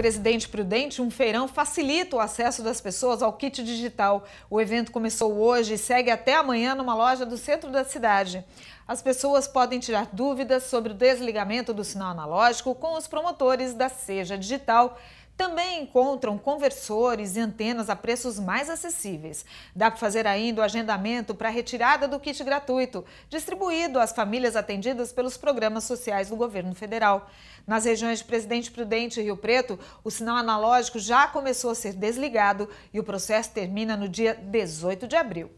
Presidente Prudente, um feirão facilita o acesso das pessoas ao kit digital. O evento começou hoje e segue até amanhã numa loja do centro da cidade. As pessoas podem tirar dúvidas sobre o desligamento do sinal analógico com os promotores da Seja Digital também encontram conversores e antenas a preços mais acessíveis. Dá para fazer ainda o agendamento para a retirada do kit gratuito, distribuído às famílias atendidas pelos programas sociais do governo federal. Nas regiões de Presidente Prudente e Rio Preto, o sinal analógico já começou a ser desligado e o processo termina no dia 18 de abril.